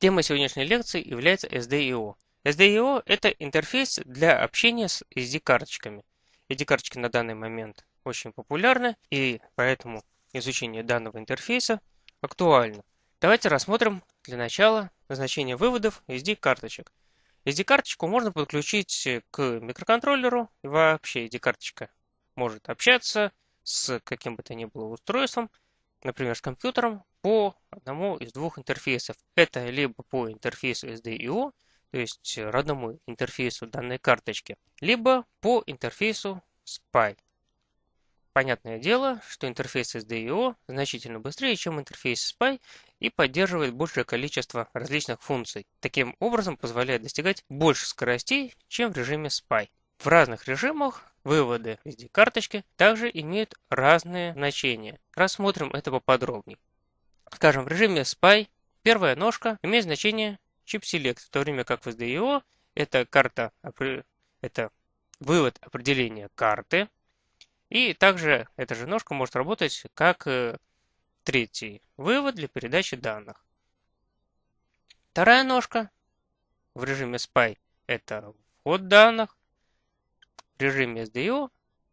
Тема сегодняшней лекции является SDIO. SDIO – это интерфейс для общения с SD-карточками. SD-карточки на данный момент очень популярны, и поэтому изучение данного интерфейса актуально. Давайте рассмотрим для начала значение выводов SD-карточек. SD-карточку можно подключить к микроконтроллеру, и вообще SD-карточка может общаться с каким бы то ни было устройством, например, с компьютером, по одному из двух интерфейсов. Это либо по интерфейсу SDIO, то есть э, родному интерфейсу данной карточки, либо по интерфейсу SPI. Понятное дело, что интерфейс SDIO значительно быстрее, чем интерфейс SPI и поддерживает большее количество различных функций. Таким образом позволяет достигать больше скоростей, чем в режиме SPI. В разных режимах выводы SD-карточки также имеют разные значения. Рассмотрим это поподробнее. Скажем, в режиме SPY первая ножка имеет значение chip select, в то время как в SDIO это карта, это вывод определения карты, и также эта же ножка может работать как э, третий вывод для передачи данных. Вторая ножка в режиме SPY это вход данных. В режиме SDO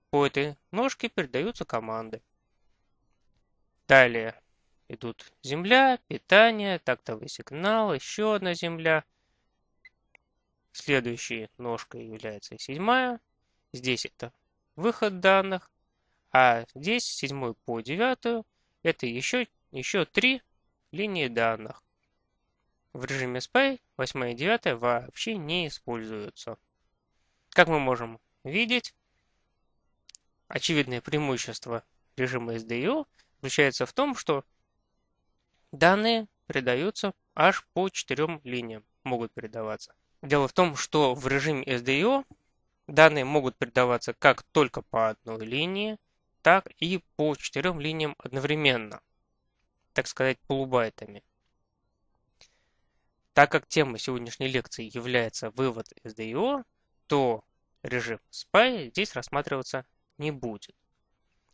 по этой ножке передаются команды. Далее идут земля, питание, тактовый сигнал, еще одна земля. Следующей ножкой является седьмая. Здесь это выход данных. А здесь седьмой по девятую это еще, еще три линии данных. В режиме SPY 8 и 9 вообще не используются. Как мы можем видеть, очевидное преимущество режима SDIO заключается в том, что Данные передаются аж по четырем линиям могут передаваться. Дело в том, что в режиме SDO данные могут передаваться как только по одной линии, так и по четырем линиям одновременно, так сказать, полубайтами. Так как тема сегодняшней лекции является вывод SDO, то режим SPY здесь рассматриваться не будет.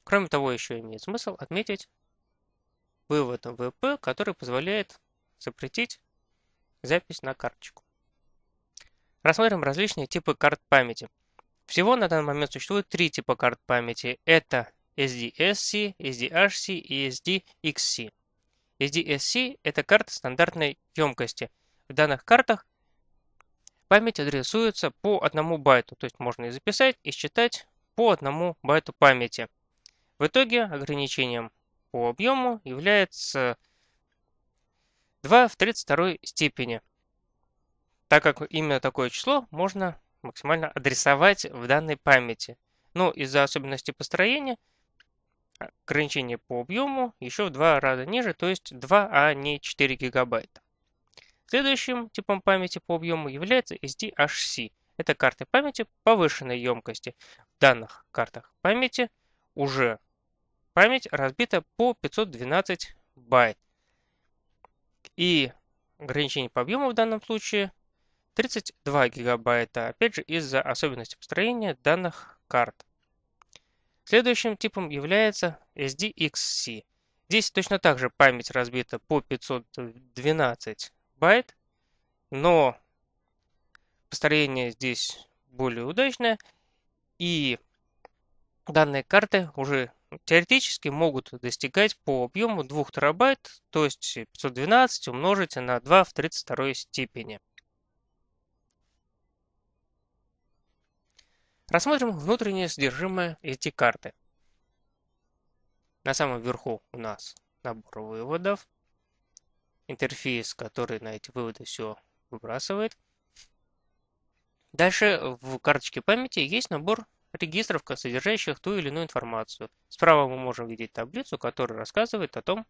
Кроме того, еще имеет смысл отметить, вывод АВП, который позволяет запретить запись на карточку. Рассмотрим различные типы карт памяти. Всего на данный момент существует три типа карт памяти. Это SDSC, SDHC и SDXC. SDSC – это карта стандартной емкости. В данных картах память адресуется по одному байту, то есть можно и записать, и считать по одному байту памяти. В итоге ограничением по объему является 2 в 32 степени. Так как именно такое число можно максимально адресовать в данной памяти. Но ну, из-за особенностей построения ограничение по объему еще в два раза ниже, то есть 2, а не 4 гигабайта. Следующим типом памяти по объему является SDHC. Это карты памяти повышенной емкости. В данных картах памяти уже память разбита по 512 байт. И ограничение по объему в данном случае 32 гигабайта, опять же из-за особенностей построения данных карт. Следующим типом является SDXC. Здесь точно так же память разбита по 512 байт, но построение здесь более удачное, и данные карты уже теоретически могут достигать по объему 2 терабайт, то есть 512 умножить на 2 в 32 степени. Рассмотрим внутреннее содержимое эти карты. На самом верху у нас набор выводов, интерфейс, который на эти выводы все выбрасывает. Дальше в карточке памяти есть набор регистров, содержащих ту или иную информацию. Справа мы можем видеть таблицу, которая рассказывает о том,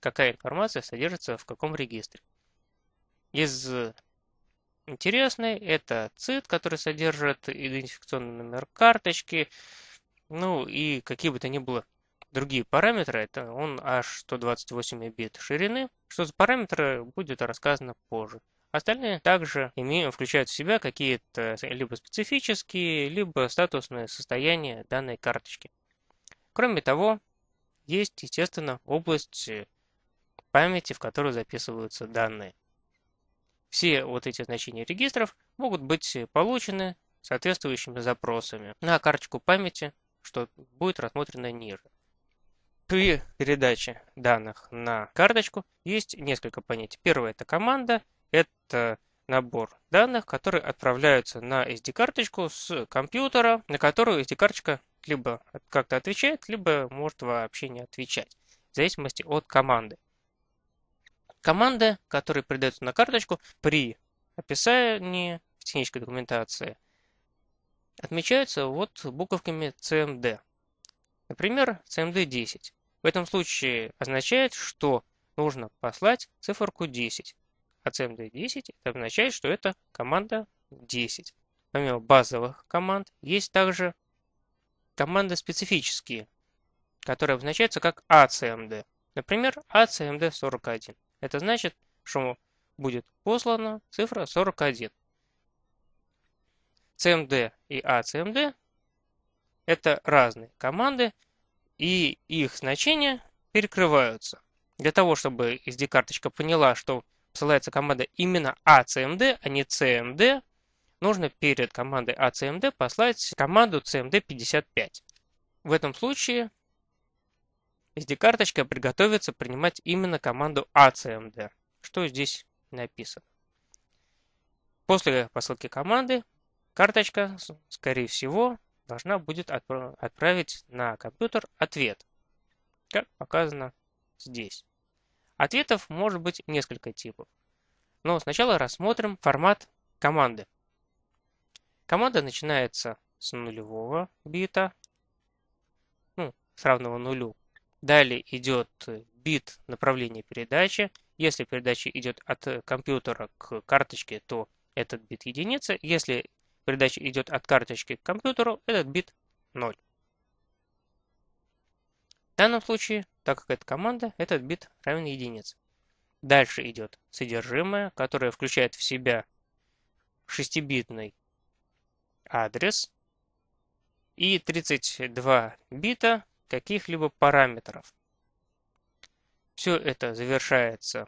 какая информация содержится в каком регистре. Из интересной это ЦИД, который содержит идентификационный номер карточки, ну и какие бы то ни было другие параметры. Это он аж 128 бит ширины. Что за параметры, будет рассказано позже. Остальные также имеют, включают в себя какие-то либо специфические, либо статусные состояния данной карточки. Кроме того, есть, естественно, область э, памяти, в которую записываются данные. Все вот эти значения регистров могут быть э, получены соответствующими запросами на карточку памяти, что будет рассмотрено ниже. При передаче данных на карточку есть несколько понятий. Первое – это команда – это набор данных, которые отправляются на SD-карточку с компьютера, на которую SD-карточка либо как-то отвечает, либо может вообще не отвечать, в зависимости от команды. Команды, которые придаются на карточку при описании в технической документации, отмечаются вот буковками CMD. Например, CMD10. В этом случае означает, что нужно послать циферку 10 CMD 10, это означает, что это команда 10. Помимо базовых команд есть также команды специфические, которые обозначаются как ACMD. А Например, ACMD41. А это значит, что будет послана цифра 41. CMD и ACMD а – это разные команды, и их значения перекрываются. Для того, чтобы SD-карточка поняла, что ссылается команда именно ACMD, а, а не CMD, нужно перед командой ACMD а послать команду CMD55. В этом случае SD-карточка приготовится принимать именно команду ACMD, а что здесь написано. После посылки команды карточка, скорее всего, должна будет отправить на компьютер ответ, как показано здесь. Ответов может быть несколько типов. Но сначала рассмотрим формат команды. Команда начинается с нулевого бита, ну, с равного нулю. Далее идет бит направления передачи. Если передача идет от компьютера к карточке, то этот бит единица. Если передача идет от карточки к компьютеру, этот бит 0. В данном случае так как эта команда, этот бит равен единице. Дальше идет содержимое, которое включает в себя шестибитный адрес и 32 бита каких-либо параметров. Все это завершается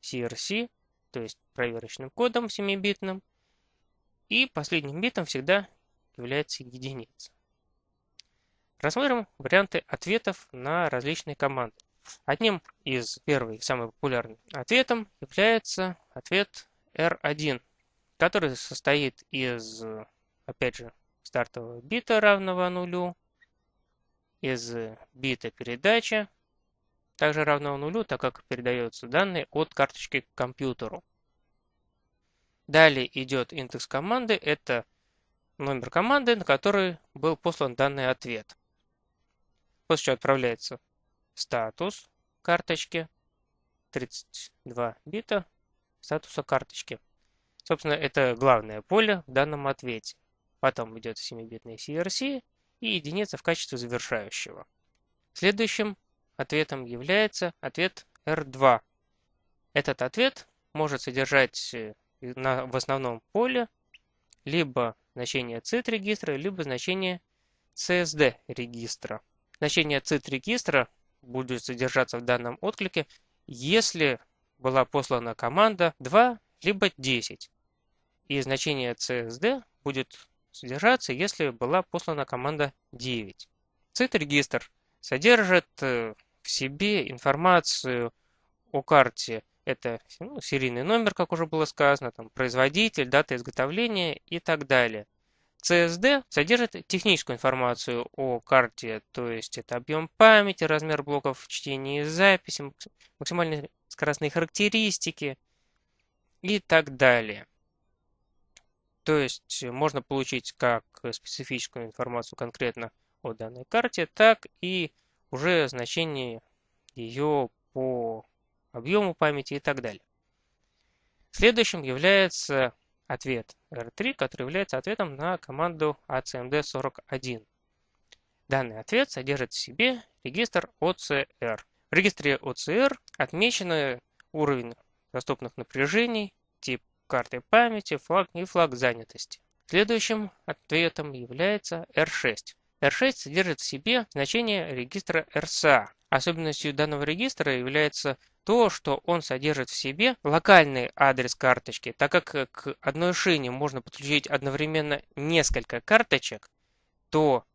CRC, то есть проверочным кодом 7-битным, и последним битом всегда является единица. Рассмотрим варианты ответов на различные команды. Одним из первых, самым популярным ответом является ответ R1, который состоит из, опять же, стартового бита равного нулю, из бита передачи, также равного нулю, так как передаются данные от карточки к компьютеру. Далее идет индекс команды, это номер команды, на который был послан данный ответ. После чего отправляется статус карточки 32 бита статуса карточки. Собственно, это главное поле в данном ответе. Потом идет 7-битный CRC и единица в качестве завершающего. Следующим ответом является ответ R2. Этот ответ может содержать э, в основном поле либо значение CIT регистра, либо значение CSD регистра. Значение цит регистра будет содержаться в данном отклике, если была послана команда 2 либо 10. И значение CSD будет содержаться, если была послана команда 9. Цит-регистр содержит э, в себе информацию о карте. Это ну, серийный номер, как уже было сказано, там, производитель, дата изготовления и так далее. CSD содержит техническую информацию о карте, то есть это объем памяти, размер блоков чтения и записи, максимальные скоростные характеристики и так далее. То есть можно получить как специфическую информацию конкретно о данной карте, так и уже значение ее по объему памяти и так далее. Следующим является ответ R3, который является ответом на команду ACMD41. Данный ответ содержит в себе регистр OCR. В регистре OCR отмечены уровень доступных напряжений, тип карты памяти, флаг и флаг занятости. Следующим ответом является R6. R6 содержит в себе значение регистра RSA, Особенностью данного регистра является то, что он содержит в себе локальный адрес карточки, так как к одной шине можно подключить одновременно несколько карточек, то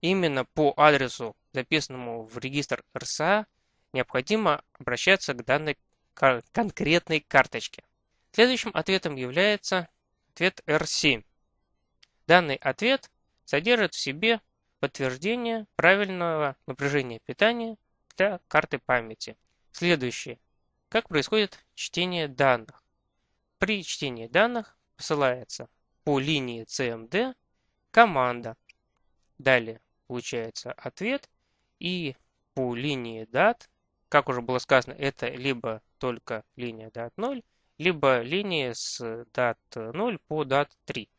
именно по адресу, записанному в регистр РСА, необходимо обращаться к данной конкретной карточке. Следующим ответом является ответ R7. Данный ответ содержит в себе подтверждение правильного напряжения питания для карты памяти. Следующее. Как происходит чтение данных? При чтении данных посылается по линии CMD команда. Далее получается ответ и по линии дат, как уже было сказано, это либо только линия дат 0, либо линия с дат 0 по дат 3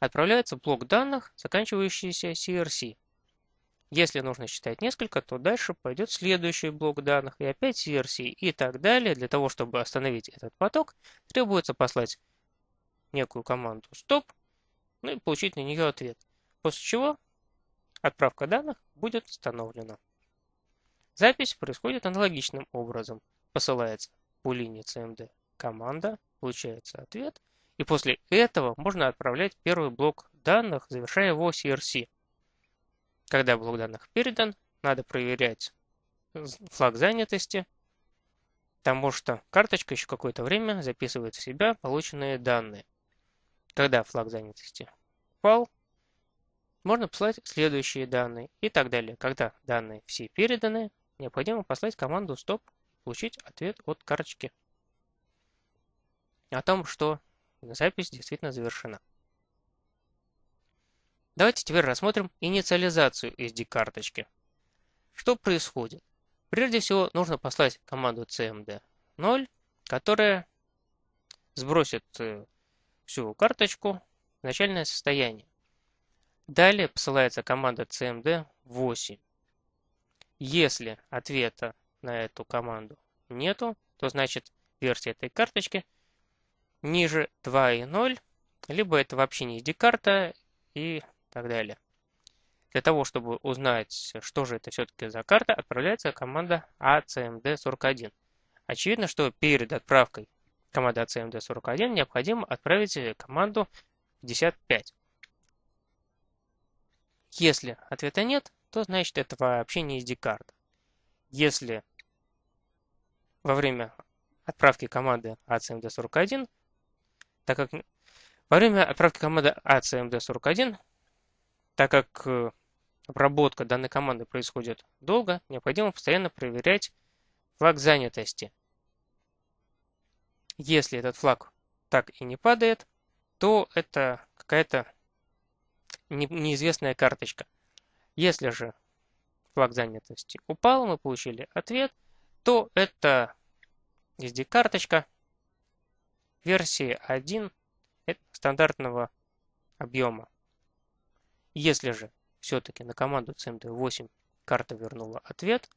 отправляется блок данных, заканчивающийся CRC. Если нужно считать несколько, то дальше пойдет следующий блок данных и опять CRC и так далее. Для того, чтобы остановить этот поток, требуется послать некую команду stop, ну и получить на нее ответ. После чего отправка данных будет установлена. Запись происходит аналогичным образом. Посылается по линии CMD команда, получается ответ – и после этого можно отправлять первый блок данных, завершая его CRC. Когда блок данных передан, надо проверять флаг занятости, потому что карточка еще какое-то время записывает в себя полученные данные. Когда флаг занятости упал, можно послать следующие данные и так далее. Когда данные все переданы, необходимо послать команду стоп, получить ответ от карточки о том, что Запись действительно завершена. Давайте теперь рассмотрим инициализацию SD-карточки. Что происходит? Прежде всего нужно послать команду cmd0, которая сбросит э, всю карточку в начальное состояние. Далее посылается команда cmd8. Если ответа на эту команду нету, то значит версия этой карточки – ниже 2,0, либо это вообще не из Декарта и так далее. Для того, чтобы узнать, что же это все-таки за карта, отправляется команда ACMD41. А Очевидно, что перед отправкой команды ACMD41 а необходимо отправить команду 55. Если ответа нет, то значит это вообще не из Декарта. Если во время отправки команды ACMD41 а так как во время отправки команды ACMD41, а, так как э, обработка данной команды происходит долго, необходимо постоянно проверять флаг занятости. Если этот флаг так и не падает, то это какая-то неизвестная карточка. Если же флаг занятости упал, мы получили ответ, то это SD-карточка, версии 1 стандартного объема. Если же все-таки на команду cmd8 карта вернула ответ,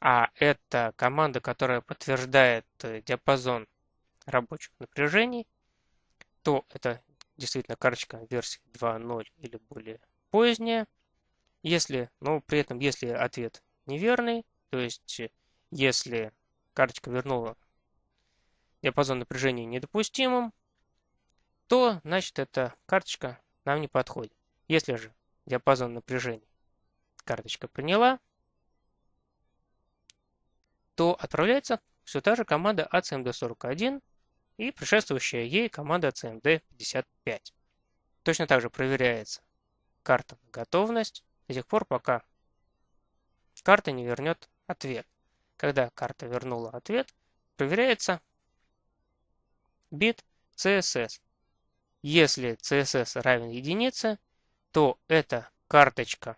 а это команда, которая подтверждает э, диапазон рабочих напряжений, то это действительно карточка версии 2.0 или более поздняя. Если, но при этом, если ответ неверный, то есть э, если карточка вернула диапазон напряжения недопустимым, то значит эта карточка нам не подходит. Если же диапазон напряжения карточка приняла, то отправляется все та же команда ACMD41 а и предшествующая ей команда ACMD55. А Точно так же проверяется карта на готовность до тех пор, пока карта не вернет ответ. Когда карта вернула ответ, проверяется бит CSS. Если CSS равен единице, то это карточка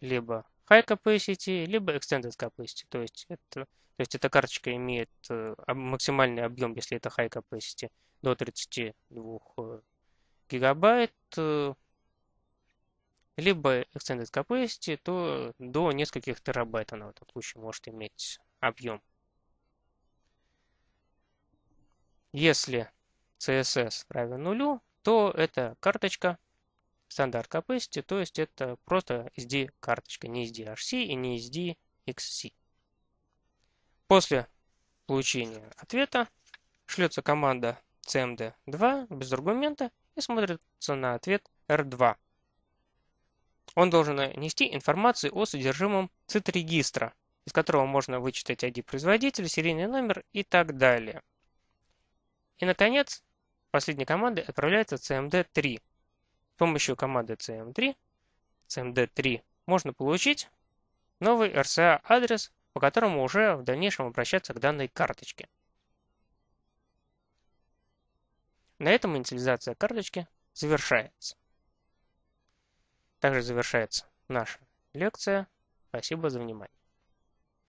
либо high capacity, либо extended capacity. То есть, это, то есть эта карточка имеет э, максимальный объем, если это high capacity, до 32 э, гигабайт, э, либо extended capacity, то до нескольких терабайт она в этом случае может иметь объем. Если CSS равен нулю, то это карточка стандарт capacity, то есть это просто SD-карточка, не SDHC и не SDXC. После получения ответа шлется команда cmd2 без аргумента и смотрится на ответ r2. Он должен нести информацию о содержимом цит-регистра, из которого можно вычитать ID производителя, серийный номер и так далее. И, наконец, последней командой отправляется cmd3. Эм С помощью команды cm3, cmd3 эм эм можно получить новый RCA-адрес, по которому уже в дальнейшем обращаться к данной карточке. На этом инициализация карточки завершается. Также завершается наша лекция. Спасибо за внимание.